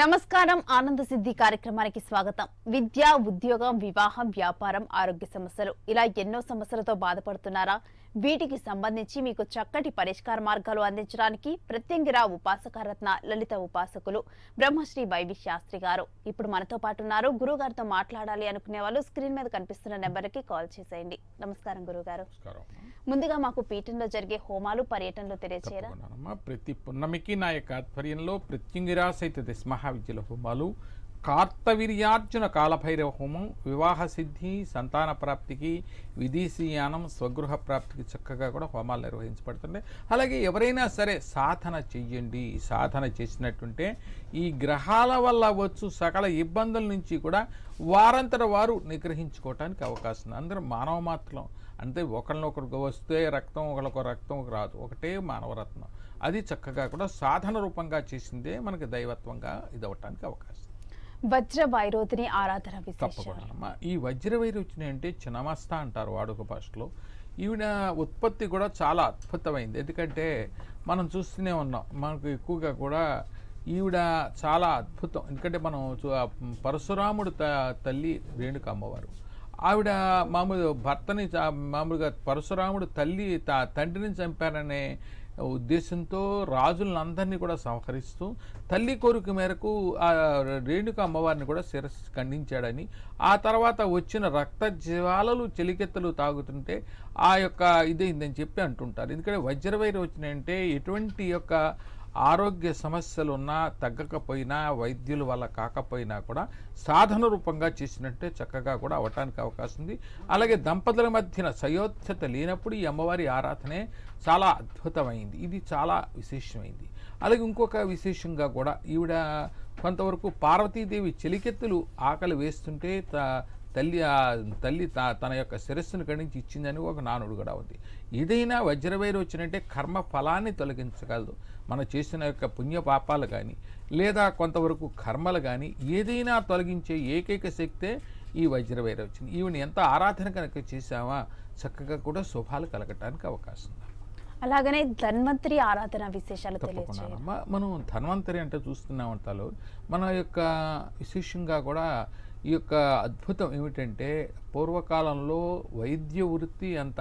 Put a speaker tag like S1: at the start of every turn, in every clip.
S1: నమస్కారం ఆనంద సిద్ధి కార్యక్రమానికి స్వాగతం విద్య ఉద్యోగం వివాహం వ్యాపారం ఆరోగ్య సమస్యలు ఇలా ఎన్నో సమస్యలతో బాధపడుతున్నారా వీటికి సంబంధించి మీకు చక్కటి పరిష్కార మార్గాలు అందించడానికి ఉపాసక ఉపాసకరత్న లలిత ఉపాసకులు బ్రహ్మశ్రీ వైవి శాస్త్రి గారు ఇప్పుడు మనతో పాటు ఉన్నారు గురుగారితో మాట్లాడాలి అనుకునే వాళ్ళు స్క్రీన్ మీద కనిపిస్తున్న నెంబర్కి కాల్ చేసేయండి నమస్కారం గురుగారు ముందుగా మాకు పీఠంలో జరిగే హోమాలు పర్యటనలో తెలియచేయరా
S2: ప్రతి పున్నమికి నా యొక్క ఆధ్వర్యంలో ప్రత్యంగిరా సైత మహావిద్యల హోమాలు కార్తవీర్యార్జున కాలభైరవ హోమం వివాహ సిద్ధి సంతాన ప్రాప్తికి విదేశీయానం స్వగృహ ప్రాప్తికి చక్కగా కూడా హోమాలు నిర్వహించబడుతున్నాయి అలాగే ఎవరైనా సరే సాధన చెయ్యండి సాధన చేసినట్టుంటే ఈ గ్రహాల వల్ల వచ్చు సకల ఇబ్బందుల నుంచి కూడా వారంతర వారు నిగ్రహించుకోవటానికి అవకాశం ఉంది అందరూ మానవ మాత్రం అంటే ఒకరినొకరికి వస్తే రక్తం ఒకరికొక రక్తం రాదు ఒకటే మానవరత్నం అది చక్కగా కూడా సాధన రూపంగా చేసిందే మనకి దైవత్వంగా ఇది అవటానికి అవకాశం
S1: వజ్రవైరోధిని ఆరాధన తప్పకుండా
S2: ఈ వజ్రవైరోచిని అంటే చినమస్త అంటారు వాడుక భాషలో ఈవిడ ఉత్పత్తి కూడా చాలా అద్భుతమైంది ఎందుకంటే మనం చూస్తూనే ఉన్నాం మనకు ఎక్కువగా కూడా ఈవిడ చాలా అద్భుతం ఎందుకంటే మనం పరశురాముడు తల్లి రేణుక అమ్మవారు ఆవిడ మామూలు భర్తని మామూలుగా పరశురాముడు తల్లి తండ్రిని చంపారనే ఉద్దేశంతో రాజులందరినీ కూడా సంహరిస్తూ తల్లి కోరిక మేరకు ఆ రేణుక అమ్మవారిని కూడా శిరస్సు ఖండించాడని ఆ తర్వాత వచ్చిన రక్త జ్వాలలు చెలికెత్తలు తాగుతుంటే ఆ యొక్క ఇదైందని చెప్పి అంటుంటారు ఎందుకంటే వజ్రవైరి వచ్చినాయంటే ఎటువంటి యొక్క ఆరోగ్య సమస్యలు ఉన్నా తగ్గకపోయినా వైద్యుల వల్ల కాకపోయినా కూడా సాధన రూపంగా చేసినట్టే చక్కగా కూడా అవటానికి అవకాశం ఉంది అలాగే దంపతుల మధ్యన సయోధ్యత లేనప్పుడు ఈ అమ్మవారి ఆరాధనే చాలా అద్భుతమైంది ఇది చాలా విశేషమైంది అలాగే ఇంకొక విశేషంగా కూడా ఈవిడ కొంతవరకు పార్వతీదేవి చెలికెత్తులు ఆకలి వేస్తుంటే తల్లి ఆ తల్లి తన యొక్క శిరస్సును ఖండించి ఇచ్చిందని ఒక నానుడు కూడా ఉంది ఏదైనా వజ్రవైరు వచ్చినంటే కర్మ ఫలాన్ని తొలగించగలదు మనం చేసిన యొక్క పుణ్య పాపాలు కానీ లేదా కొంతవరకు కర్మలు కానీ ఏదైనా తొలగించే ఏకైక శక్తే ఈ వజ్రవైరు వచ్చింది ఈవిని ఎంత ఆరాధన కనుక చేశామా చక్కగా కూడా శుభాలు కలగటానికి అవకాశం ఉంది
S1: అలాగనే ధన్వంతరి ఆరాధన విశేషాలు మనం
S2: ధన్వంతరి అంటే చూస్తున్నాం మన యొక్క విశేషంగా కూడా ఈ యొక్క అద్భుతం ఏమిటంటే పూర్వకాలంలో వైద్య వృత్తి అంత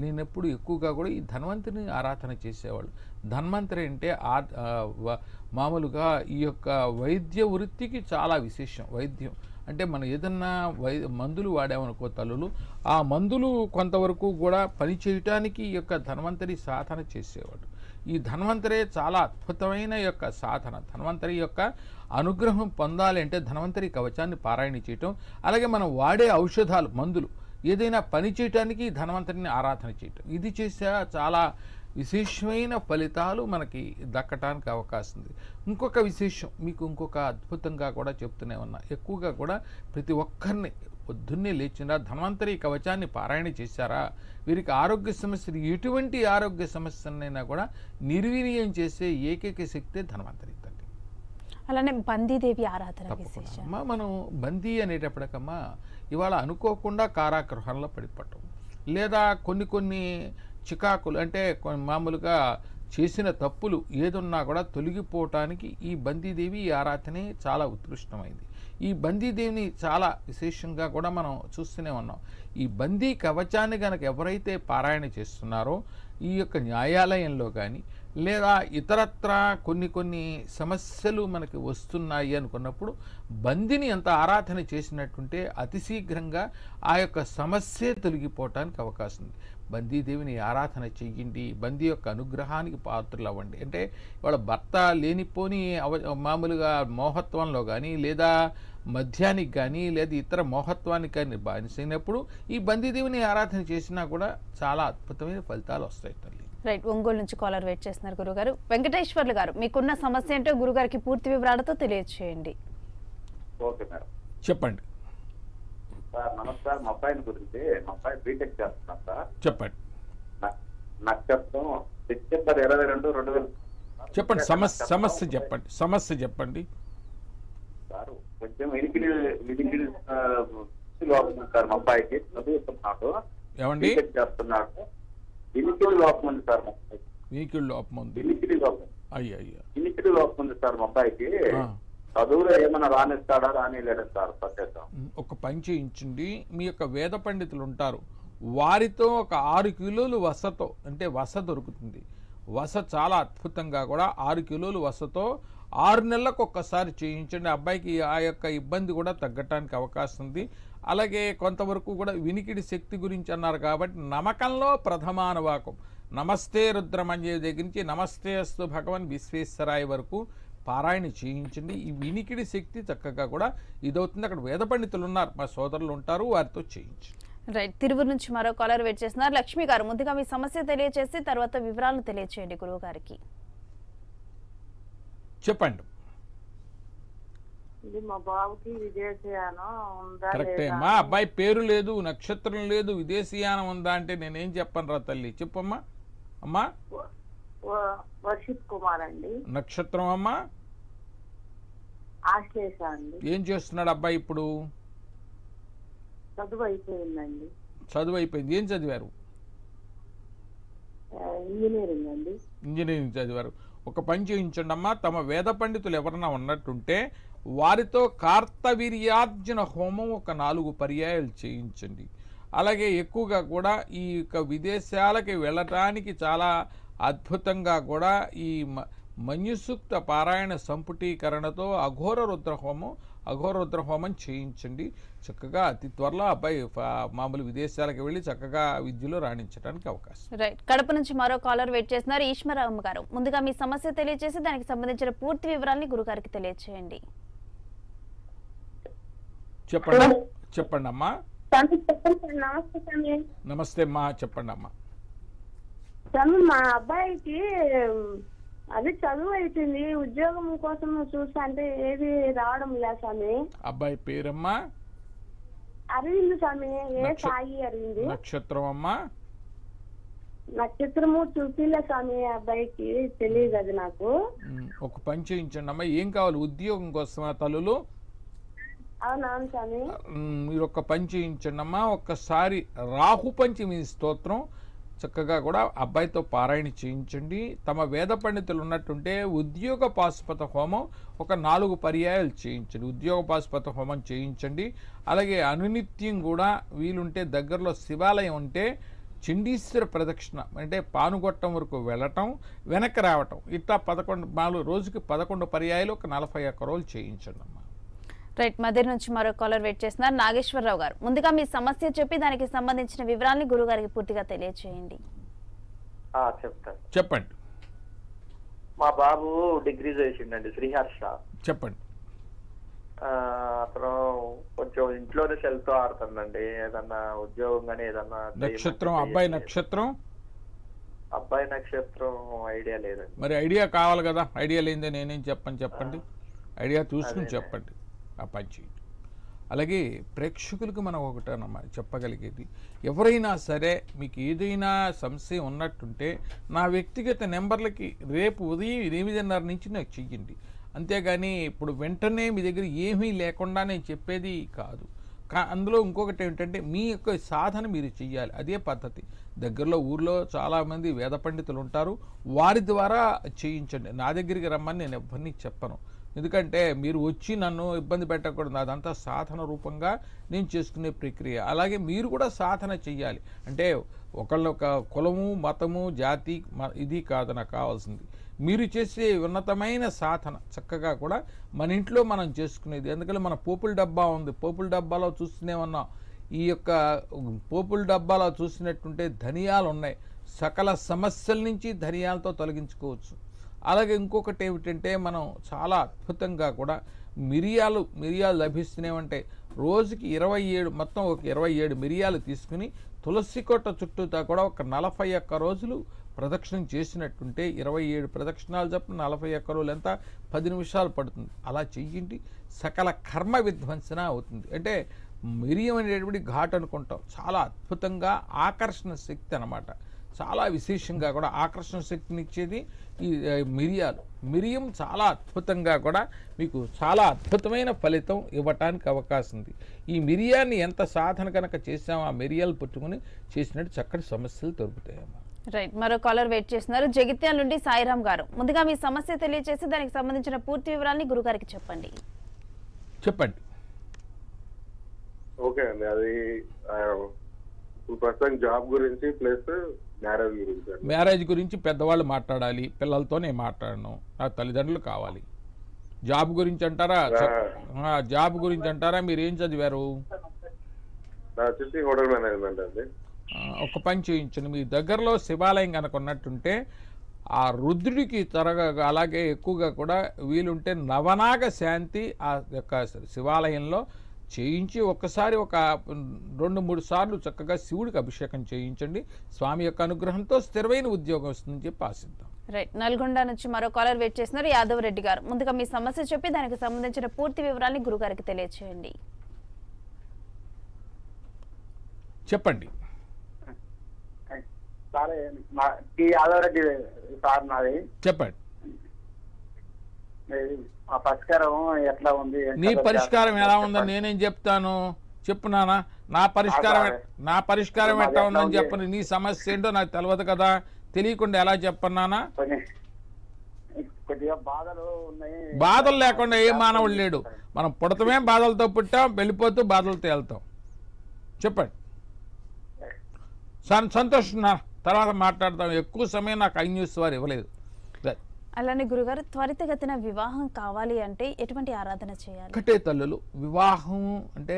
S2: లేనప్పుడు ఎక్కువగా కూడా ఈ ధన్వంతుని ఆరాధన చేసేవాళ్ళు ధన్వంతరి అంటే మామూలుగా ఈ యొక్క వైద్య వృత్తికి చాలా విశేషం వైద్యం అంటే మనం ఏదన్నా వై మందులు వాడామనుకో తల్లులు ఆ మందులు కొంతవరకు కూడా పనిచేయటానికి ఈ యొక్క ధన్వంతరి సాధన చేసేవాడు ఈ ధన్వంతరే చాలా అద్భుతమైన యొక్క సాధన ధన్వంతరి యొక్క అనుగ్రహం పొందాలి అంటే ధనవంతరి కవచాన్ని పారాయణ చేయటం అలాగే మనం వాడే ఔషధాలు మందులు ఏదైనా పని చేయటానికి ధనవంతరిని ఆరాధన చేయటం ఇది చేసే చాలా విశేషమైన ఫలితాలు మనకి దక్కటానికి అవకాశం ఉంది ఇంకొక విశేషం మీకు ఇంకొక అద్భుతంగా కూడా చెప్తూనే ఉన్నా ఎక్కువగా కూడా ప్రతి ఒక్కరిని పొద్దున్నే లేచినా ధన్వంతరి కవచాన్ని పారాయణ చేశారా వీరికి ఆరోగ్య సమస్యలు ఎటువంటి ఆరోగ్య సమస్యలనైనా కూడా నిర్వీర్యం చేసే ఏకైక శక్తే ధన్వంతరి
S1: అలానే బందీదేవి ఆరాధన అమ్మా మనం
S2: బందీ అనేటప్పటికమ్మా ఇవాళ అనుకోకుండా కారాగృహంలో పడిపోవటం లేదా కొన్ని కొన్ని చికాకులు అంటే మామూలుగా చేసిన తప్పులు ఏదున్నా కూడా తొలగిపోవటానికి ఈ బందీదేవి ఆరాధనే చాలా ఉత్కృష్టమైంది ఈ బందీదేవిని చాలా విశేషంగా కూడా మనం చూస్తూనే ఉన్నాం ఈ బందీ కవచాన్ని గనక ఎవరైతే పారాయణ చేస్తున్నారో ఈ యొక్క న్యాయాలయంలో కానీ లేదా ఇతరత్ర కొన్ని కొన్ని సమస్యలు మనకి వస్తున్నాయి అనుకున్నప్పుడు బందిని ఎంత ఆరాధన చేసినట్టుంటే అతి శీఘ్రంగా ఆ యొక్క సమస్య తొలగిపోవటానికి అవకాశం ఉంది బందీదేవిని ఆరాధన చెయ్యండి బందీ యొక్క అనుగ్రహానికి పాత్రలు అవ్వండి అంటే వాళ్ళ భర్త లేనిపోని అవ మామూలుగా మోహత్వంలో కానీ లేదా మధ్యానికి కానీ లేదా ఇతర మోహత్వానికి కానీ బానిసైనప్పుడు ఈ బందీదేవిని ఆరాధన చేసినా కూడా చాలా అద్భుతమైన ఫలితాలు వస్తాయి తల్లి
S1: రైట్ ఒంగోలు నుంచి కాలర్ వెయిట్ చేస్తున్నారు గురుగారు వెంకటేశ్వర్లు గారు మీకున్న సమస్య ఏంటో గురుగారికి పూర్తి వివరాలతో తెలియజేయండి
S3: ఓకే మేడం చెప్పండి సార్ నమస్కారం మా అబ్బాయిని గురించి మా అబ్బాయి బీటెక్ చేస్తున్నాను సార్ చెప్పండి నక్షత్రం డిసెంబర్ ఇరవై రెండు రెండు వేల చెప్పండి సమస్య
S2: సమస్య చెప్పండి సమస్య చెప్పండి
S3: సార్ కొంచెం ఇడికిడి ఇడికిడి సార్ మా అబ్బాయికి చదువుతున్నాడు ఏమండి చేస్తున్నాడు ఎన్నికలు లోపం ఉంది సార్
S2: ఎన్నికలు లోపం
S3: ఉంది ఎన్నికలు లోపం అయ్యా అయ్యా లోపం ఉంది సార్ మా అబ్బాయికి చదువులో ఏమైనా రానిస్తాడా రానిలేడా సార్
S2: ఒక పని చేయించండి మీ యొక్క వేద పండితులు ఉంటారు వారితో ఒక ఆరు కిలోలు వసతో అంటే వస దొరుకుతుంది వస చాలా అద్భుతంగా కూడా ఆరు కిలోలు వసతో ఆరు నెలలకు ఒక్కసారి చేయించండి అబ్బాయికి ఆ యొక్క ఇబ్బంది కూడా తగ్గటానికి అవకాశం ఉంది అలాగే కొంతవరకు కూడా వినికిడి శక్తి గురించి అన్నారు కాబట్టి నమకంలో ప్రథమానువాకం నమస్తే రుద్రమంజయ దగ్గర నుంచి నమస్తే అస్తు భగవాన్ విశ్వేశ్వరాయ వరకు పారాయణ చేయించండి ఈ వినికిడి శక్తి చక్కగా కూడా ఇదవుతుంది అక్కడ వేద పండితులు ఉన్నారు మా సోదరులు ఉంటారు వారితో చేయించండి
S1: రైట్ తిరువురు నుంచి మరో కాలర్ వెయిట్ చేస్తున్నారు లక్ష్మి గారు ముందుగా మీ సమస్య తెలియచేసి తర్వాత వివరాలను తెలియచేయండి గురువు గారికి
S2: చెప్పండి మా అబ్బాయి పేరు లేదు నక్షత్రం లేదు విదేశీయానం ఉందా అంటే నేనేం చెప్పను రా తల్లి చెప్పమ్మా అమ్మా
S3: వర్షిత్ కుమార్ అండి
S2: నక్షత్రం అమ్మా ఏం చేస్తున్నాడు అబ్బాయి ఇప్పుడు
S3: చదువు అయిపోయిందండి
S2: చదువు అయిపోయింది ఏం చదివారు
S3: ఇంజనీరింగ్ అండి
S2: ఇంజనీరింగ్ చదివారు ఒక పని చేయించండి అమ్మా తమ వేద పండితులు ఎవరన్నా ఉన్నట్టుంటే వారితో కార్తవీర్యార్జున హోమం ఒక నాలుగు పర్యాయాలు చేయించండి అలాగే ఎక్కువగా కూడా ఈ యొక్క విదేశాలకి వెళ్ళటానికి చాలా అద్భుతంగా కూడా ఈ మన్యుసూక్త పారాయణ సంపుటీకరణతో అఘోర రుద్రహోమం అఘోర రుద్రహోమం చేయించండి చక్కగా అతి త్వరలో అబ్బాయి మామూలు విదేశాలకు వెళ్ళి చక్కగా విద్యలో రాణించడానికి
S1: అవకాశం రైట్ కడప నుంచి మరో కాలర్ వెయిట్ చేస్తున్నారు ఈశ్వరరామ్మ గారు ముందుగా మీ సమస్య తెలియజేసి దానికి సంబంధించిన పూర్తి వివరాలని గురుగారికి తెలియజేయండి
S2: చెప్పండి చెప్పండి అమ్మా నమస్తే అమ్మా చెప్పండి అమ్మా
S3: మా అబ్బాయికి అది చదువు అయిపోయింది ఉద్యోగం కోసం చూస్తా అంటే ఏది రావడం లే స్వామి
S2: అబ్బాయి పేరమ్మా
S3: అరవింద్ స్వామి ఏ సాయి అరవింద్
S2: నక్షత్రం అమ్మా
S3: నక్షత్రము చూపిలే స్వామి అబ్బాయికి తెలియదు అది నాకు
S2: ఒక పని చేయించండి అమ్మా ఏం కావాలి ఉద్యోగం కోసం తల్లులు మీరు ఒక్క పంచి ఇచ్చండమ్మా ఒక్కసారి రాహు పంచమి స్తోత్రం చక్కగా కూడా అబ్బాయితో పారాయణ చేయించండి తమ వేద పండితులు ఉన్నట్టుంటే ఉద్యోగ పాశుపత హోమం ఒక నాలుగు పర్యాయాలు చేయించండి ఉద్యోగ పాశుపత హోమం చేయించండి అలాగే అనునిత్యం కూడా వీలుంటే దగ్గరలో శివాలయం ఉంటే చండీశ్వర ప్రదక్షిణ అంటే పానుగొట్టం వరకు వెళ్ళటం వెనక్కి రావటం ఇట్లా పదకొండు నాలుగు రోజుకి పదకొండు పర్యాయాలు ఒక నలభై ఒక్క రోజులు చేయించండి అమ్మా
S1: రైట్ మధ్య నుంచి మరో కాలర్ వెయిట్ చేస్తున్నారు నాగేశ్వరరావు గారు ముందుగా మీ సమస్య చెప్పి దానికి సంబంధించిన వివరాలని గురుగారికి పూర్తిగా తెలియచేయండి
S3: చెప్తాను చెప్పండి మా బాబు డిగ్రీ చేసిండండి శ్రీహర్ష చెప్పండి అతను కొంచెం ఇంట్లోనే సెల్తో ఆడుతుందండి ఏదన్నా ఉద్యోగం కానీ ఏదన్నా నక్షత్రం అబ్బాయి నక్షత్రం అబ్బాయి నక్షత్రం ఐడియా లేదండి మరి
S2: ఐడియా కావాలి కదా ఐడియా లేదే నేనేం చెప్పండి చెప్పండి ఐడియా చూసుకుని చెప్పండి అపాచ్ అలాగే ప్రేక్షకులకు మనం ఒకటనమాట చెప్పగలిగేది ఎవరైనా సరే మీకు ఏదైనా సంస్య ఉన్నట్టుంటే నా వ్యక్తిగత నెంబర్లకి రేపు ఉదయం ఎనిమిదిన్నర నుంచి నాకు చెయ్యండి అంతేగాని ఇప్పుడు వెంటనే మీ దగ్గర ఏమీ లేకుండా నేను చెప్పేది కాదు కా అందులో ఇంకొకటి ఏమిటంటే మీ యొక్క సాధన మీరు చెయ్యాలి అదే పద్ధతి దగ్గరలో ఊర్లో చాలామంది వేద పండితులు ఉంటారు వారి ద్వారా చేయించండి నా దగ్గరికి రమ్మని నేను ఎవరిని చెప్పను ఎందుకంటే మీరు వచ్చి నన్ను ఇబ్బంది పెట్టకూడదు అదంతా సాధన రూపంగా నేను చేసుకునే ప్రక్రియ అలాగే మీరు కూడా సాధన చెయ్యాలి అంటే ఒక కులము మతము జాతి ఇది కాదు నాకు కావాల్సింది మీరు చేసే ఉన్నతమైన సాధన చక్కగా కూడా మన ఇంట్లో మనం చేసుకునేది ఎందుకంటే మన పోపుల డబ్బా ఉంది పోపుల డబ్బాలో చూస్తూనే ఉన్నాం ఈ యొక్క పోపుల డబ్బాలో చూసినట్టుంటే ధనియాలు ఉన్నాయి సకల సమస్యల నుంచి ధనియాలతో తొలగించుకోవచ్చు అలాగే ఇంకొకటి ఏమిటంటే మనం చాలా అద్భుతంగా కూడా మిరియాలు మిరియాలు లభిస్తున్నాయంటే రోజుకి ఇరవై ఏడు మొత్తం ఒక ఇరవై ఏడు మిరియాలు తీసుకుని తులసి కోట చుట్టూతా కూడా ఒక నలభై ఒక్క రోజులు ప్రదక్షిణం చేసినట్టుంటే ఇరవై ఏడు ప్రదక్షిణాలు చెప్పిన నలభై ఒక్క రోజులు ఎంత పది నిమిషాలు పడుతుంది అలా చెయ్యండి సకల కర్మ విధ్వంసన అవుతుంది అంటే మిరియం అనేటువంటి ఘాట్ అనుకుంటాం చాలా అద్భుతంగా ఆకర్షణ శక్తి అనమాట చాలా విశేషంగా కూడా ఆకర్షణ శక్తినిచ్చేది ఈ మిరియాలు మిరియం చాలా అద్భుతంగా కూడా మీకు చాలా అద్భుతమైన ఫలితం ఇవ్వటానికి అవకాశం ఉంది ఈ మిరియాన్ని ఎంత సాధన కనుక చేసామో ఆ మిరియాలు పుట్టుకుని చేసినట్టు చక్కటి సమస్యలు దొరుకుతాయమ్మా
S1: రైట్ మరో కాలర్ వెయిట్ చేస్తున్నారు జగిత్యాల నుండి సాయిరామ్ గారు ముందుగా మీ సమస్య తెలియజేసి దానికి సంబంధించిన పూర్తి వివరాలని గురుగారికి చెప్పండి చెప్పండి
S3: ఓకే అండి అది ఇప్పుడు ప్రస్తుతం జాబ్ గురించి ప్లస్
S2: మ్యారేజ్ గురించి పెద్దవాళ్ళు మాట్లాడాలి పిల్లలతోనే మాట్లాడను నాకు తల్లిదండ్రులు కావాలి జాబ్ గురించి అంటారా జాబ్ గురించి అంటారా మీరు ఏం చదివారు ఒక పని చేయించండి మీ దగ్గరలో శివాలయం కనుక ఉన్నట్టుంటే ఆ రుద్రుడికి త్వరగా అలాగే ఎక్కువగా కూడా వీలుంటే నవనాగ శాంతి ఆ యొక్క శివాలయంలో చేయించి ఒక్కసారి ఒక రెండు మూడు సార్లు చక్కగా శివుడికి అభిషేకం చేయించండి స్వామి యొక్క అనుగ్రహంతో స్థిరమైన ఉద్యోగం వస్తుందని చెప్పి ఆశిద్దాం
S1: రైట్ నల్గొండ నుంచి మరో కాలర్ వెయిట్ చేస్తున్నారు యాదవ్ రెడ్డి గారు ముందుగా మీ సమస్య చెప్పి దానికి సంబంధించిన పూర్తి వివరాన్ని గురుగారికి తెలియచేయండి
S2: చెప్పండి చెప్పండి
S3: నీ పరిష్కారం ఎలా ఉందని
S2: నేనేం చెప్తాను చెప్పున్నానా నా పరిష్కారం నా పరిష్కారం ఎట్లా ఉందని చెప్పను నీ సమస్య ఏంటో నాకు తెలియదు కదా తెలియకుండా ఎలా చెప్పన్నానా బాధలు లేకుండా ఏ మానవుడు లేడు మనం పుడతమే బాధలతో పుట్టాం వెళ్ళిపోతూ బాధలు తేలుతాం చెప్పండి సంతోషం తర్వాత మాట్లాడతాం ఎక్కువ సమయం నాకు ఐ న్యూస్ వారు ఇవ్వలేదు
S1: అలానే గురుగారు త్వరితగతిన వివాహం కావాలి అంటే ఎటువంటి ఆరాధన చేయాలి
S2: ఒకటే తల్లులు వివాహం అంటే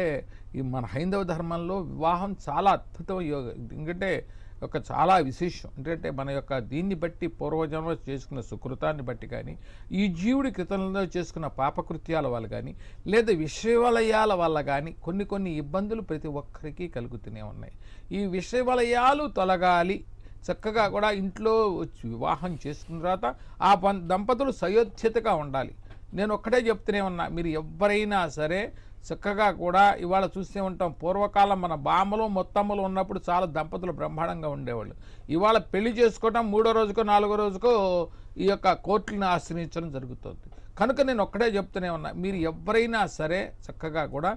S2: ఈ మన హైందవ ధర్మంలో వివాహం చాలా అద్భుతం యోగ ఎందుకంటే ఒక చాలా విశేషం ఎందుకంటే మన యొక్క దీన్ని బట్టి పూర్వజన్మ చేసుకున్న సుకృతాన్ని బట్టి కానీ ఈ జీవుడి క్రితంలో చేసుకున్న పాపకృత్యాల వల్ల కానీ లేదా విషయవలయాల వల్ల కానీ కొన్ని కొన్ని ఇబ్బందులు ప్రతి ఒక్కరికి కలుగుతూనే ఉన్నాయి ఈ విషయవలయాలు తొలగాలి చక్కగా కూడా ఇంట్లో వివాహం చేసుకున్న తర్వాత ఆ దంపతులు సయోధ్యతగా ఉండాలి నేను ఒక్కటే చెప్తూనే ఉన్నా మీరు ఎవరైనా సరే చక్కగా కూడా ఇవాళ చూస్తే ఉంటాం పూర్వకాలం మన బామ్మలు మొత్తమ్మలు ఉన్నప్పుడు చాలా దంపతులు బ్రహ్మాండంగా ఉండేవాళ్ళు ఇవాళ పెళ్లి చేసుకోవటం మూడో రోజుకో నాలుగో రోజుకో ఈ యొక్క కోర్టులను ఆశ్రయించడం జరుగుతుంది కనుక నేను ఒక్కడే చెప్తూనే ఉన్నా మీరు ఎవరైనా సరే చక్కగా కూడా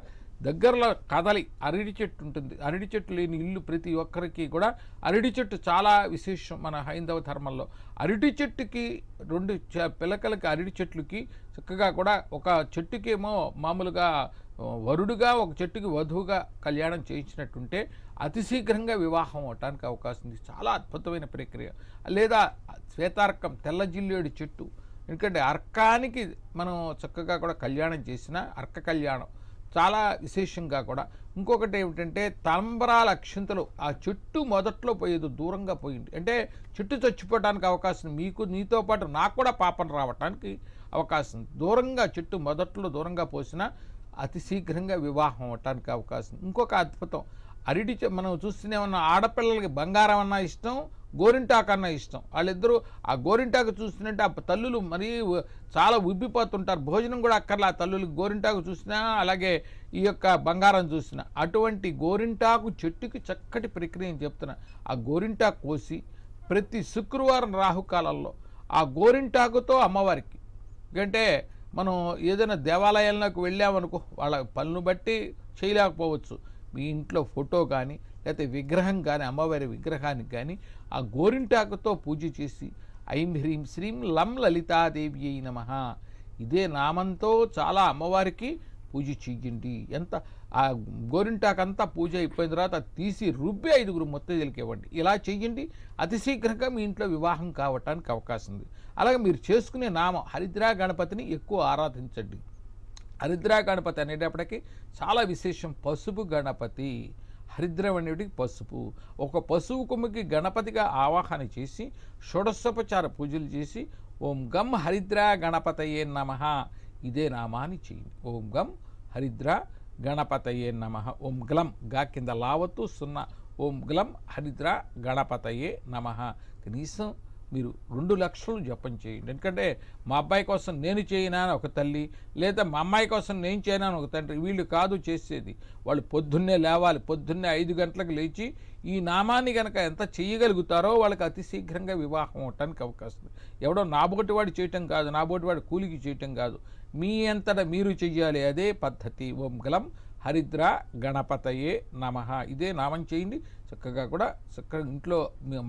S2: దగ్గరలో కదలి అరటి చెట్టు ఉంటుంది అరటి చెట్టు లేని ఇల్లు ప్రతి ఒక్కరికి కూడా అరటి చెట్టు చాలా విశేషం మన హైందవ ధర్మంలో అరటి చెట్టుకి రెండు పిలకలకి అరటి చెట్లుకి చక్కగా కూడా ఒక చెట్టుకేమో మామూలుగా వరుడుగా ఒక చెట్టుకి వధువుగా కళ్యాణం చేయించినట్టుంటే అతి శీఘ్రంగా వివాహం అవటానికి అవకాశం ఉంది చాలా అద్భుతమైన ప్రక్రియ లేదా శ్వేతార్కం తెల్ల జిల్లేడు చెట్టు ఎందుకంటే అర్కానికి మనం చక్కగా కూడా కళ్యాణం చేసిన అర్క కళ్యాణం చాలా విశేషంగా కూడా ఇంకొకటి ఏమిటంటే తలంబరాల అక్షింతలు ఆ చెట్టు మొదట్లో పోయేది దూరంగా పోయింది అంటే చెట్టు చచ్చిపోవడానికి అవకాశం మీకు నీతో పాటు నాకు కూడా పాపం రావటానికి అవకాశం దూరంగా చెట్టు మొదట్లో దూరంగా పోసినా అతి శీఘ్రంగా వివాహం అవటానికి అవకాశం ఇంకొక అద్భుతం అరిటి మనం చూస్తూనే ఉన్న ఆడపిల్లలకి బంగారం అన్నా ఇష్టం అన్న ఇష్టం వాళ్ళిద్దరూ ఆ గోరింటాకు చూస్తుంటే ఆ తల్లులు మరీ చాలా ఉబ్బిపోతుంటారు భోజనం కూడా అక్కర్లా ఆ తల్లులు గోరింటాకు చూసినా అలాగే ఈ యొక్క బంగారం చూసినా అటువంటి గోరింటాకు చెట్టుకి చక్కటి ప్రక్రియను చెప్తున్నా ఆ గోరింటాకు కోసి ప్రతి శుక్రవారం రాహుకాలంలో ఆ గోరింటాకుతో అమ్మవారికి ఎందుకంటే మనం ఏదైనా దేవాలయంలోకి వెళ్ళామనుకో వాళ్ళ పనులు బట్టి చేయలేకపోవచ్చు మీ ఇంట్లో ఫోటో కానీ లేకపోతే విగ్రహం కానీ అమ్మవారి విగ్రహానికి కానీ ఆ గోరింటాకుతో పూజ చేసి ఐం హ్రీం శ్రీం లం లలితాదేవి అయి నమ ఇదే నామంతో చాలా అమ్మవారికి పూజ చెయ్యండి ఎంత ఆ గోరింటాకంతా పూజ అయిపోయిన తర్వాత తీసి రుబ్బి ఐదుగురు ముత్తైదులకి ఇవ్వండి ఇలా చెయ్యండి అతి శీఘ్రంగా మీ ఇంట్లో వివాహం కావటానికి అవకాశం ఉంది అలాగే మీరు చేసుకునే నామం హరిద్రా గణపతిని ఎక్కువ ఆరాధించండి హరిద్రా గణపతి అనేటప్పటికీ చాలా విశేషం పసుపు గణపతి హరిద్రవణ్యుడికి పసుపు ఒక పశువు కొమ్మకి గణపతిగా ఆవాహన చేసి షోడశోపచార పూజలు చేసి ఓం గం హరిద్ర గణపతయే నమ ఇదే నామాన్ని చేయండి ఓం గం హరిద్ర గణపతయే నమ ఓం గ్లం గా కింద లావతు సున్నా ఓం గ్లం హరిద్ర గణపతయే నమ కనీసం మీరు రెండు లక్షలు జపం చేయండి ఎందుకంటే మా అబ్బాయి కోసం నేను చేయనా ఒక తల్లి లేదా మా అమ్మాయి కోసం నేను చేయనా ఒక తండ్రి వీళ్ళు కాదు చేసేది వాళ్ళు పొద్దున్నే లేవాలి పొద్దున్నే ఐదు గంటలకు లేచి ఈ నామాన్ని కనుక ఎంత చేయగలుగుతారో వాళ్ళకి అతి శీఘ్రంగా వివాహం అవటానికి అవకాశం ఎవడో నాబోటి వాడు చేయటం కాదు నాబోటి వాడు కూలికి చేయటం కాదు మీ అంతట మీరు చెయ్యాలి అదే పద్ధతి ఓం గలం హరిద్ర గణపతయే నమ ఇదే నామం చేయండి చక్కగా కూడా చక్కగా ఇంట్లో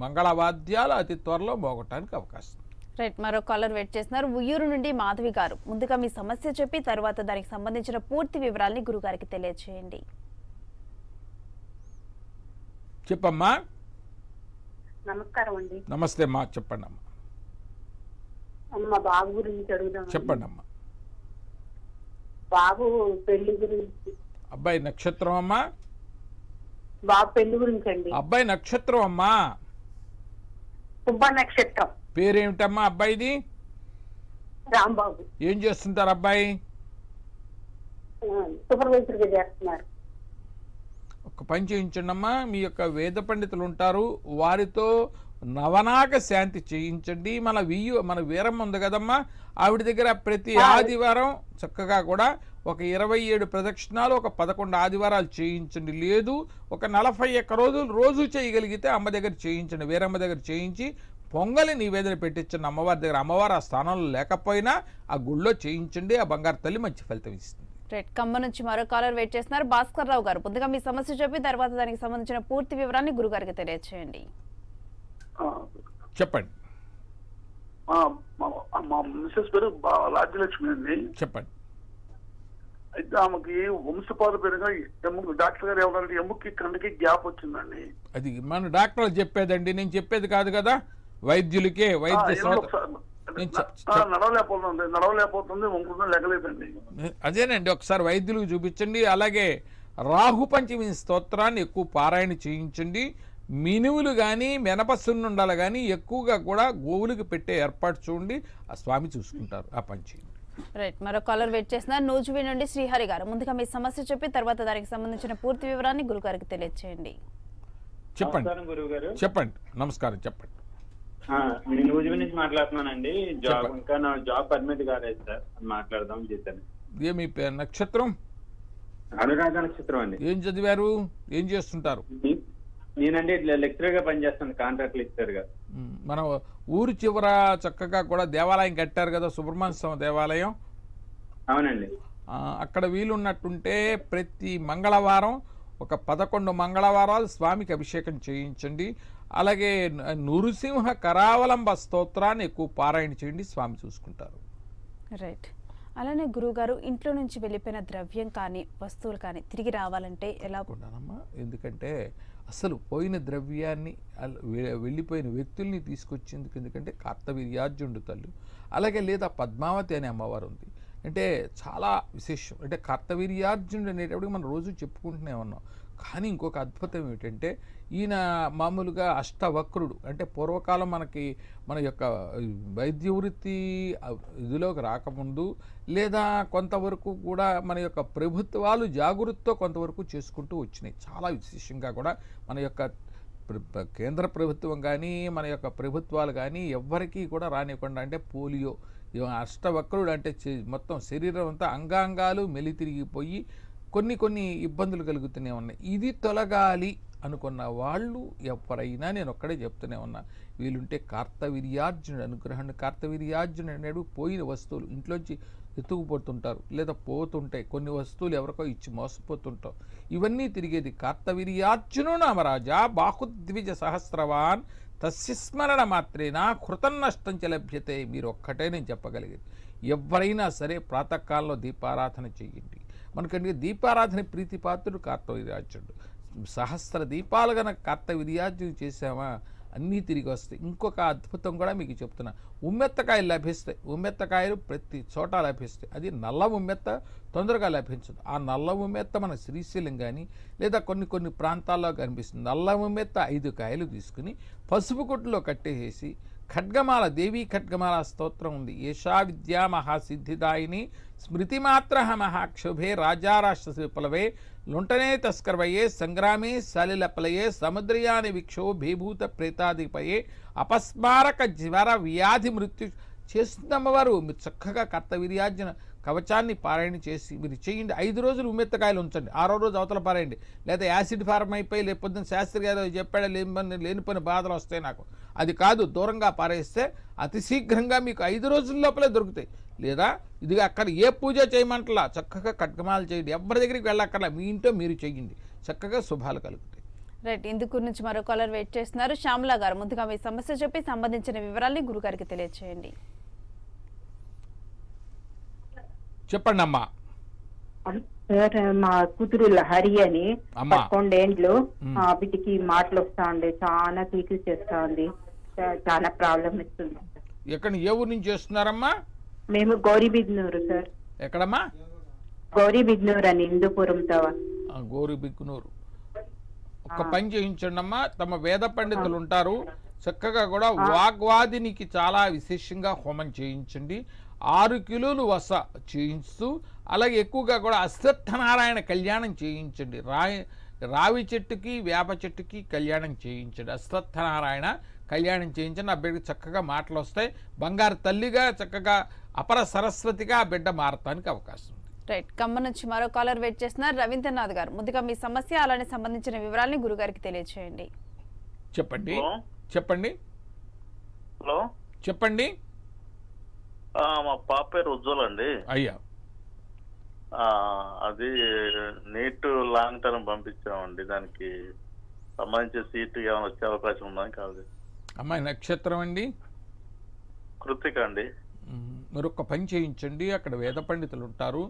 S2: మంగళవాద్యాలు అతి త్వరలో మోగటానికి అవకాశం
S1: రైట్ మరో కాలర్ వెయిట్ చేస్తున్నారు ఉయ్యూరు నుండి మాధవి గారు ముందుగా మీ సమస్య చెప్పి తర్వాత దానికి సంబంధించిన పూర్తి వివరాలని గురుగారికి తెలియజేయండి
S2: చెప్పమ్మా
S3: నమస్కారం అండి
S2: నమస్తే అమ్మా చెప్పండి
S3: అమ్మా బాబు గురించి చెప్పండి అమ్మా బాబు పెళ్లి గురించి
S2: అబ్బాయి నక్షత్రం అమ్మా అబ్బాయి నక్షత్రం అమ్మా నక్షత్రం పేరేమిటమ్మా అబ్బాయిది రాంబాబు ఏం చేస్తుంటారు అబ్బాయి ఒక పని చేయించండి అమ్మా మీ యొక్క వేద పండితులు ఉంటారు వారితో నవనాక శాంతి చేయించండి మన వియ్యు మన వీరమ్మ ఉంది కదమ్మా ఆవిడ దగ్గర ప్రతి ఆదివారం చక్కగా కూడా ఒక ఇరవై ఏడు ప్రదక్షిణాలు ఒక పదకొండు ఆదివారాలు చేయించండి లేదు ఒక నలభై ఒక్క రోజులు రోజు చేయగలిగితే అమ్మ దగ్గర చేయించండి వేరమ్మ దగ్గర చేయించి పొంగలి నివేదన పెట్టించండి అమ్మవారి దగ్గర అమ్మవారు ఆ స్థానంలో లేకపోయినా ఆ గుళ్ళో చేయించండి ఆ బంగారు తల్లి మంచి ఫలితం ఇస్తుంది
S1: రైట్ ఖమ్మం నుంచి మరో కాలర్ వెయిట్ చేస్తున్నారు భాస్కర్ రావు గారు ముందుగా మీ సమస్య చెప్పి తర్వాత దానికి సంబంధించిన పూర్తి వివరాన్ని గురుగారికి తెలియచేయండి
S3: చెప్పండి మా మిస్సెస్ పేరు లాజ్యలక్ష్మి అండి చెప్పండి అయితే ఆమెకి వంశపాలు పెరిగా ఎముక డాక్టర్ గారు ఎవరంటే ఎముక్కి కండకి గ్యాప్ వచ్చిందండి
S2: అది మన డాక్టర్ చెప్పేదండి నేను చెప్పేది కాదు కదా వైద్యులకే వైద్య
S3: నడవలేకపోతుంది నడవలేకపోతుంది వంకుతుంది లెగలేదండి
S2: అదేనండి ఒకసారి వైద్యులకు చూపించండి అలాగే రాహు పంచమి స్తోత్రాన్ని ఎక్కువ పారాయణ చేయించండి మినువులు కానీ మెనపసున్నుండాలు కానీ ఎక్కువగా కూడా గోవులకు పెట్టే ఏర్పాటు చూడండి ఆ స్వామి చూసుకుంటారు ఆ పంచి
S1: రైట్ మరో కాలర్ వెయిట్ చేస్తున్నారు నూజువి నుండి శ్రీహరి గారు ముందుగా మీ సమస్య చెప్పి తర్వాత దానికి సంబంధించిన పూర్తి వివరాన్ని గురుగారికి తెలియచేయండి
S2: చెప్పండి చెప్పండి నమస్కారం చెప్పండి
S3: నేను నూజువి నుంచి మాట్లాడుతున్నానండి జాబ్ ఇంకా నా జాబ్ పర్మిట్ కాలేదు సార్ మాట్లాడదాం చేశాను
S2: ఏ పేరు నక్షత్రం అనురాధ నక్షత్రం అండి ఏం చదివారు ఏం చేస్తుంటారు నేనండి ఇట్లా
S3: లెక్చర్ గా పనిచేస్తాను కాంట్రాక్ట్ లెక్చర్ గా
S2: మనం ఊరు చివర చక్కగా కూడా దేవాలయం కట్టారు కదా సుబ్రహ్మణ్య స్వామి దేవాలయం అవునండి అక్కడ వీలున్నట్టుంటే ప్రతి మంగళవారం ఒక పదకొండు మంగళవారాలు స్వామికి అభిషేకం చేయించండి అలాగే నృసింహ కరావలంబ స్తోత్రాన్ని ఎక్కువ పారాయణ చేయండి స్వామి చూసుకుంటారు
S1: రైట్ అలానే గురువుగారు ఇంట్లో నుంచి వెళ్ళిపోయిన ద్రవ్యం కానీ వస్తువులు కానీ తిరిగి రావాలంటే ఎలా
S2: ఎందుకంటే అసలు పోయిన ద్రవ్యాన్ని వెళ్ళిపోయిన వ్యక్తుల్ని తీసుకొచ్చేందుకు ఎందుకంటే కార్తవీర్యార్జునుడు తల్లు అలాగే లేదా పద్మావతి అనే అమ్మవారు ఉంది అంటే చాలా విశేషం అంటే కర్తవీర్యార్జునుడు అనేటప్పుడు మనం రోజు చెప్పుకుంటూనే ఉన్నాం కానీ ఇంకొక అద్భుతం ఏమిటంటే ఈయన మామూలుగా అష్టవక్రుడు అంటే పూర్వకాలం మనకి మన యొక్క వైద్య వృత్తి ఇదిలోకి రాకముందు లేదా కొంతవరకు కూడా మన యొక్క ప్రభుత్వాలు జాగృతితో కొంతవరకు చేసుకుంటూ వచ్చినాయి చాలా విశేషంగా కూడా మన యొక్క కేంద్ర ప్రభుత్వం కానీ మన యొక్క ప్రభుత్వాలు కానీ ఎవ్వరికీ కూడా రానివ్వకుండా అంటే పోలియో అష్టవక్రుడు అంటే మొత్తం శరీరం అంతా అంగాంగాలు తిరిగిపోయి కొన్ని కొన్ని ఇబ్బందులు కలుగుతూనే ఉన్నాయి ఇది తొలగాలి అనుకున్న వాళ్ళు ఎవరైనా నేను ఒక్కడే చెప్తూనే ఉన్నా వీలుంటే కార్తవీర్యార్జునుడు అనుగ్రహాన్ని కార్తవీర్యార్జునుడు అనేడు పోయిన వస్తువులు ఇంట్లోంచి ఎత్తుకుపోతుంటారు లేదా పోతుంటాయి కొన్ని వస్తువులు ఎవరికో ఇచ్చి మోసపోతుంటాం ఇవన్నీ తిరిగేది కార్తవీర్యార్జును నామరాజా బాహుద్విజ సహస్రవాన్ తస్యస్మరణ నా కృతం నష్టం లభ్యతే మీరు ఒక్కటే నేను చెప్పగలిగేది ఎవరైనా సరే ప్రాతకాలంలో దీపారాధన చేయండి మనకండి దీపారాధన ప్రీతిపాత్రుడు కార్తవిరాజుడు సహస్ర దీపాలు కనుక కార్తవిరాజు చేసామా అన్నీ తిరిగి వస్తాయి ఇంకొక అద్భుతం కూడా మీకు చెప్తున్నా ఉమ్మెత్తకాయలు లభిస్తాయి ఉమ్మెత్తకాయలు ప్రతి చోట లభిస్తాయి అది నల్ల ఉమ్మెత్త తొందరగా లభించదు ఆ నల్ల ఉమ్మెత్త మన శ్రీశైలం కానీ లేదా కొన్ని కొన్ని ప్రాంతాల్లో కనిపిస్తుంది నల్ల ఉమ్మెత్త ఐదు కాయలు తీసుకుని పసుపు కొట్టులో కట్టేసేసి ఖడ్గమాల దేవీ ఖడ్గమాల స్తోత్రం ఉంది ఏషా విద్యా మహాసిద్ధిదాయిని స్మృతిమాత్ర మహాక్షోభే రాజారాష్ట్ర విప్లవే లుంటనే తస్కర్వయే సంగ్రామే సలిలపలయే సముద్రయాని విక్షో భీభూత ప్రేతాధిపయే అపస్మారక జ్వర వ్యాధి మృత్యు చేస్తుందమ్మవారు చక్కగా కర్తవిర్యార్జన కవచాన్ని పారాయణ చేసి మీరు చేయండి ఐదు రోజులు ఉమ్మెత్తకాయలు ఉంచండి ఆరో రోజు అవతల పారాయండి లేదా యాసిడ్ ఫారం అయిపోయి లేకపోతే శాస్త్రి గారు చెప్పాడు లేని పని లేని పని బాధలు వస్తాయి నాకు అది కాదు దూరంగా పారేస్తే అతి శీఘ్రంగా మీకు ఐదు రోజుల లోపలే దొరుకుతాయి లేదా ఇది అక్కడ ఏ పూజ చేయమంటలా చక్కగా కట్కమాలు చేయండి ఎవరి దగ్గరికి వెళ్ళక్కర్లా మీ ఇంట్లో మీరు చేయండి చక్కగా శుభాలు కలుగుతాయి
S1: రైట్ ఇందు గురించి మరో కాలర్ వెయిట్ చేస్తున్నారు శ్యామలా గారు ముందుగా మీ సమస్య చెప్పి సంబంధించిన వివరాల్ని గురుగారికి తెలియజేయండి
S3: చెప్పండి అమ్మా మా కూతురు హరి అని పదకొండేండ్లు ఆ బిడ్డకి మాటలు వస్తా ఉంది చాలా పీకులు చేస్తా ఉంది చాలా ప్రాబ్లం ఇస్తుంది
S2: ఎక్కడ ఏ ఊరు నుంచి చేస్తున్నారమ్మా
S3: మేము గౌరీబిగ్నూరు సార్ ఎక్కడమ్మా గౌరీబిగ్నూరు అని హిందూపురం తవ
S2: గౌరీబిగ్నూరు ఒక పని చేయించండి అమ్మా తమ వేద పండితులు ఉంటారు చక్కగా కూడా వాగ్వాదినికి చాలా విశేషంగా హోమం చేయించండి ఆరు కిలోలు వస చేయిస్తూ అలాగే ఎక్కువగా కూడా అశ్వత్థనారాయణ కళ్యాణం చేయించండి రాయి రావి చెట్టుకి వేప చెట్టుకి కళ్యాణం చేయించండి అశ్వత్థనారాయణ కళ్యాణం చేయించండి ఆ బిడ్డకి చక్కగా మాటలు వస్తాయి బంగారు తల్లిగా చక్కగా అపర సరస్వతిగా ఆ బిడ్డ మారటానికి అవకాశం ఉంది
S1: రైట్ కమ్మ నుంచి మరో కాలర్ వెయిట్ చేస్తున్నారు రవీంద్రనాథ్ గారు ముందుగా మీ సమస్య అలానే సంబంధించిన వివరాలని గురుగారికి తెలియచేయండి
S2: చెప్పండి చెప్పండి హలో చెప్పండి
S3: మా పాప పేరు ఉజ్వల్ అండి అయ్యా అది నీట్ లాంగ్ టర్మ్ పంపించామండి దానికి సంబంధించిన సీటు ఏమైనా వచ్చే అవకాశం ఉందని కాదు
S2: అమ్మాయి నక్షత్రం అండి
S3: కృతిక అండి
S2: మీరు ఒక పని చేయించండి అక్కడ వేద పండితులు ఉంటారు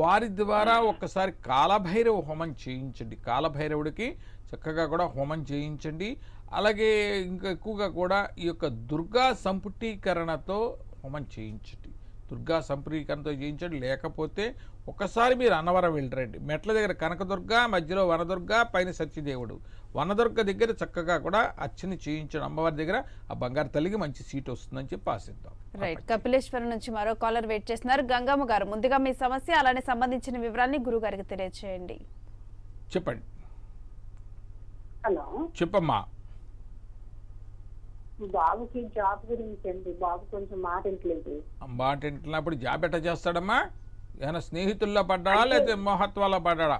S2: వారి ద్వారా ఒక్కసారి కాలభైరవ హోమం చేయించండి కాలభైరవుడికి చక్కగా కూడా హోమం చేయించండి అలాగే ఇంకా ఎక్కువగా కూడా ఈ యొక్క దుర్గా సంపుటీకరణతో హోమం చేయించండి దుర్గా సంప్రీకరణతో చేయించండి లేకపోతే ఒకసారి మీరు అన్నవరం వెళ్ళరండి మెట్ల దగ్గర కనకదుర్గ మధ్యలో వనదుర్గ పైన సత్యదేవుడు వనదుర్గ దగ్గర చక్కగా కూడా అచ్చని చేయించడం అమ్మవారి దగ్గర ఆ బంగారు తల్లికి మంచి సీట్ వస్తుందని చెప్పి ఆశిద్దాం
S1: రైట్ కపిలేశ్వరం నుంచి మరో కాలర్ వెయిట్ చేస్తున్నారు గంగమ్మ గారు ముందుగా మీ సమస్య అలానే సంబంధించిన గురువు గురుగారికి తెలియజేయండి
S2: చెప్పండి హలో చెప్పమ్మా
S1: బాబుకి
S3: జాబ్ గురించి అండి బాబు కొంచెం మాట ఇంట్లేదు
S2: మాట ఇంట్లప్పుడు జాబ్ ఎట్ట చేస్తాడమ్మా ఏమైనా స్నేహితుల్లో పడ్డాడా లేదా మహత్వాల్లో పడ్డాడా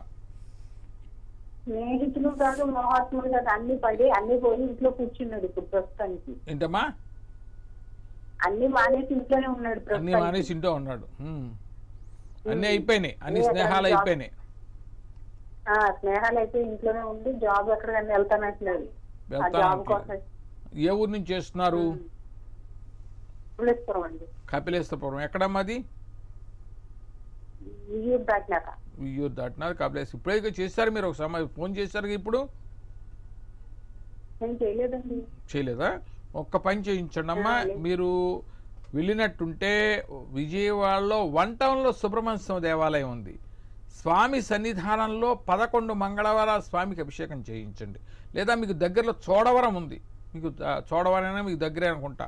S3: స్నేహితులు కాదు మహాత్ములు కాదు అన్ని పడి అన్ని పోయి ఇంట్లో కూర్చున్నాడు ఇప్పుడు ప్రస్తుతానికి ఏంటమ్మా అన్ని మానేసి ఇంట్లోనే ఉన్నాడు అన్ని మానేసి
S2: ఇంట్లో ఉన్నాడు అన్ని అయిపోయినాయి అన్ని స్నేహాలు అయిపోయినాయి
S3: స్నేహాలు అయితే ఇంట్లోనే ఉండి జాబ్ ఎక్కడికన్నా వెళ్తానంటున్నాడు జాబ్ కోసం
S2: ఏ ఊరు నుంచి చేస్తున్నారు కపిలేశ్వరపురం ఎక్కడమ్మా అది వియ్యూరు దాటినారు ఇప్పుడే చేశారు మీరు ఒక ఫోన్ చేశారు ఇప్పుడు చేయలేదా ఒక్క పని చేయించండి అమ్మా మీరు వెళ్ళినట్టుంటే విజయవాడలో వన్ టౌన్లో సుబ్రహ్మణ్యం దేవాలయం ఉంది స్వామి సన్నిధానంలో పదకొండు మంగళవారాలు స్వామికి అభిషేకం చేయించండి లేదా మీకు దగ్గరలో చోడవరం ఉంది మీకు చూడవాలైనా మీకు దగ్గరే అనుకుంటా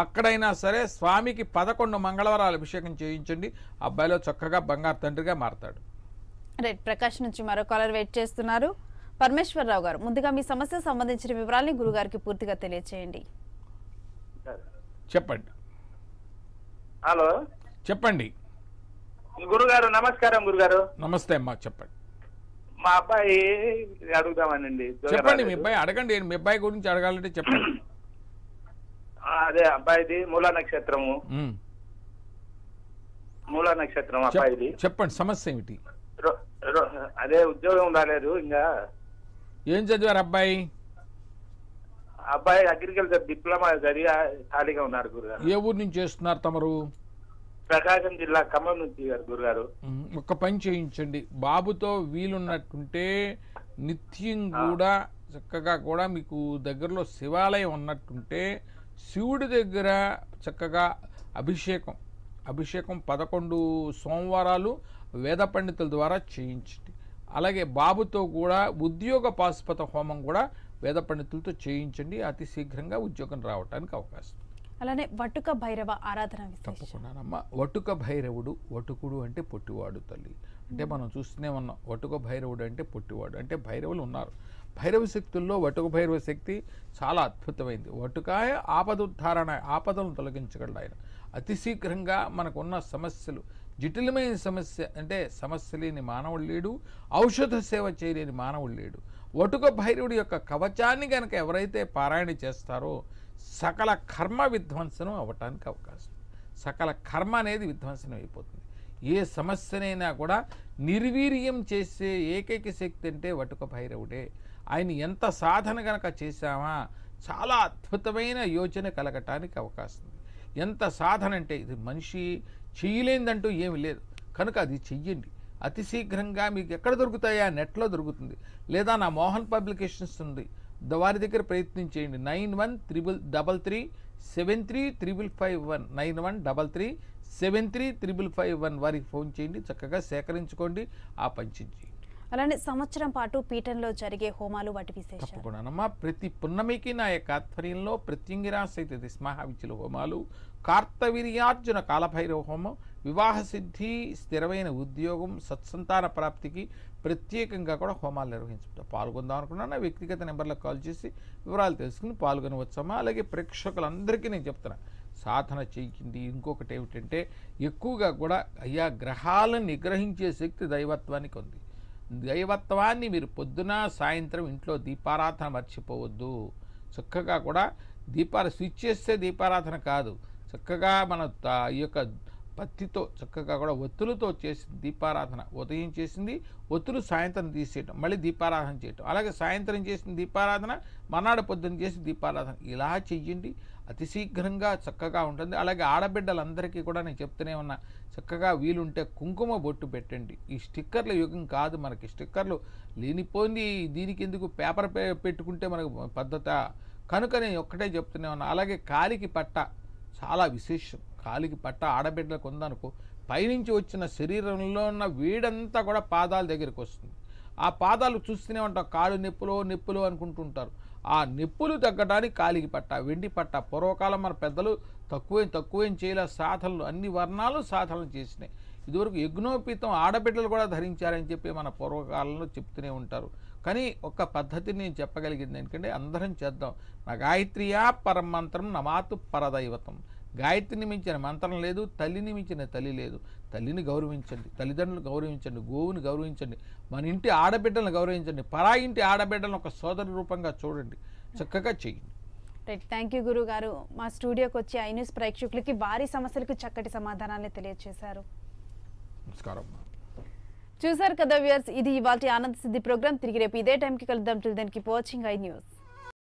S2: అక్కడైనా సరే స్వామికి పదకొండు మంగళవారాలు అభిషేకం చేయించండి అబ్బాయిలో చక్కగా బంగారు తండ్రిగా మారతాడు
S1: రైట్ ప్రకాష్ నుంచి మరో కాలర్ వెయిట్ చేస్తున్నారు పరమేశ్వరరావు గారు ముందుగా మీ సమస్య సంబంధించిన వివరాలని గురుగారికి పూర్తిగా తెలియచేయండి
S2: చెప్పండి హలో చెప్పండి గురుగారు నమస్కారం గురుగారు నమస్తే అమ్మా చెప్పండి మా అబ్బాయి అడుగుదామనండి చెప్పండి మీ అబ్బాయి అడగండి మీ అబ్బాయి గురించి అడగాలంటే చెప్పండి
S3: అదే అబ్బాయిది మూలా నక్షత్రము మూలా నక్షత్రం అబ్బాయిది
S2: చెప్పండి సమస్య ఏమిటి
S3: అదే ఉద్యోగం రాలేదు ఇంకా
S2: ఏం చదివారు అబ్బాయి అబ్బాయి అగ్రికల్చర్ డిప్లొమా జరిగా
S3: ఖాళీగా ఉన్నారు గురుగారు
S2: ఏ ఊరు నుంచి చేస్తున్నారు తమరు
S3: ప్రకాశం జిల్లా ఖమ్మం నుంచి గారు గురుగారు
S2: ఒక పని చేయించండి బాబుతో వీలున్నట్టుంటే నిత్యం కూడా చక్కగా కూడా మీకు దగ్గరలో శివాలయం ఉన్నట్టుంటే శివుడి దగ్గర చక్కగా అభిషేకం అభిషేకం పదకొండు సోమవారాలు వేద పండితుల ద్వారా చేయించండి అలాగే బాబుతో కూడా ఉద్యోగ పాశుపత హోమం కూడా వేద పండితులతో చేయించండి అతి శీఘ్రంగా ఉద్యోగం రావడానికి అవకాశం
S1: అలానే వటుక భైరవ ఆరాధన తప్పకుండానమ్మా
S2: వటుక భైరవుడు వటుకుడు అంటే పొట్టివాడు తల్లి అంటే మనం చూస్తూనే ఉన్నాం వటుక భైరవుడు అంటే పొట్టివాడు అంటే భైరవులు ఉన్నారు భైరవ శక్తుల్లో వటుక భైరవ శక్తి చాలా అద్భుతమైంది వటుకాయ ఆపదుద్ధారణ ఆపదలను తొలగించగలడు ఆయన అతి శీఘ్రంగా మనకున్న సమస్యలు జటిలమైన సమస్య అంటే సమస్య లేని మానవుడు లేడు ఔషధ సేవ చేయలేని మానవుడు లేడు వటుక భైరవుడి యొక్క కవచాన్ని కనుక ఎవరైతే పారాయణ చేస్తారో సకల కర్మ విధ్వంసనం అవ్వటానికి అవకాశం సకల కర్మ అనేది విధ్వంసనం అయిపోతుంది ఏ సమస్యనైనా కూడా నిర్వీర్యం చేసే ఏకైక శక్తి అంటే వటుక భైరవుడే ఆయన ఎంత సాధన కనుక చేశామా చాలా అద్భుతమైన యోచన కలగటానికి అవకాశం ఎంత సాధన అంటే ఇది మనిషి చేయలేదంటూ ఏమి లేదు కనుక అది చెయ్యండి అతి శీఘ్రంగా మీకు ఎక్కడ దొరుకుతాయా నెట్లో దొరుకుతుంది లేదా నా మోహన్ పబ్లికేషన్స్ ఉంది వారి దగ్గర ప్రయత్నం చేయండి nine one triple double three seven three triple five one nine one double three seven three triple five one వారికి ఫోన్ చేయండి చక్కగా సేకరించుకోండి ఆ పంచించి
S1: అలానే సంవత్సరం పాటు పీఠంలో జరిగే హోమాలు వాటి విశేషం
S2: ప్రతి పున్నమికి నా యొక్క ఆధ్వర్యంలో ప్రత్యంగిరాసైతది స్మహావిద్యుల హోమాలు కార్తవీర్యార్జున కాలభైరవ హోమం వివాహ సిద్ధి స్థిరమైన ఉద్యోగం సత్సంతాన ప్రాప్తికి ప్రత్యేకంగా కూడా హోమాలు నిర్వహించుకుంటాం పాల్గొందాం అనుకున్నాను వ్యక్తిగత నెంబర్లకు కాల్ చేసి వివరాలు తెలుసుకుని వచ్చామా అలాగే ప్రేక్షకులందరికీ నేను చెప్తున్నా సాధన చేయింది ఇంకొకటి ఏమిటంటే ఎక్కువగా కూడా అయ్యా గ్రహాలను నిగ్రహించే శక్తి దైవత్వానికి ఉంది దైవత్వాన్ని మీరు పొద్దున సాయంత్రం ఇంట్లో దీపారాధన మర్చిపోవద్దు చక్కగా కూడా దీపాలు స్విచ్ చేస్తే దీపారాధన కాదు చక్కగా మన ఈ యొక్క పత్తితో చక్కగా కూడా ఒత్తులతో చేసి దీపారాధన ఉదయం చేసింది ఒత్తులు సాయంత్రం తీసేయటం మళ్ళీ దీపారాధన చేయటం అలాగే సాయంత్రం చేసిన దీపారాధన మనాడు పొద్దున చేసి దీపారాధన ఇలా చెయ్యండి అతి శీఘ్రంగా చక్కగా ఉంటుంది అలాగే ఆడబిడ్డలందరికీ కూడా నేను చెప్తూనే ఉన్నా చక్కగా వీలుంటే కుంకుమ బొట్టు పెట్టండి ఈ స్టిక్కర్ల యుగం కాదు మనకి స్టిక్కర్లు లేనిపోయింది దీనికి ఎందుకు పేపర్ పెట్టుకుంటే మనకు పద్ధత కనుక నేను ఒక్కటే చెప్తూనే ఉన్నా అలాగే కాలికి పట్ట చాలా విశేషం కాలికి పట్ట ఆడబిడ్డలకు ఉందనుకో పైనుంచి వచ్చిన శరీరంలో ఉన్న వీడంతా కూడా పాదాల దగ్గరికి వస్తుంది ఆ పాదాలు చూస్తూనే ఉంటాం కాలు నిప్పులు నిప్పులు అనుకుంటుంటారు ఆ నిప్పులు తగ్గడానికి కాలికి పట్ట వెండి పట్ట పూర్వకాలం మన పెద్దలు తక్కువేం తక్కువేం చేయలే సాధనలు అన్ని వర్ణాలు సాధనలు చేసినాయి ఇదివరకు యజ్ఞోపీతం ఆడబిడ్డలు కూడా ధరించారని చెప్పి మన పూర్వకాలంలో చెప్తూనే ఉంటారు కానీ ఒక పద్ధతిని నేను చెప్పగలిగింది ఎందుకంటే అందరం చేద్దాం నా గాయత్రియా పరమంత్రం నమాతు పరదైవతం గాయత్రిని మించిన మంత్రం లేదు తల్లిని మించిన తల్లి లేదు తల్లిని గౌరవించండి తల్లిదండ్రులు గౌరవించండి గోవుని గౌరవించండి మన ఇంటి ఆడబిడ్డలను గౌరవించండి పరా ఇంటి ఆడబిడ్డలను ఒక సోదరు రూపంగా చూడండి చక్కగా చేయండి
S1: రైట్ థ్యాంక్ యూ గురువు గారు మా స్టూడియోకి వచ్చి ఐ న్యూస్ ప్రేక్షకులకి భారీ సమస్యలకు చక్కటి సమాధానాన్ని తెలియజేశారు నమస్కారం చూసారు కదా వ్యూర్స్ ఇది ఇవాళ ఆనంద సిద్ధి ప్రోగ్రామ్ తిరిగి రేపు ఇదే టైంకి కలుద్దాం దానికి వాచింగ్ ఐ న్యూస్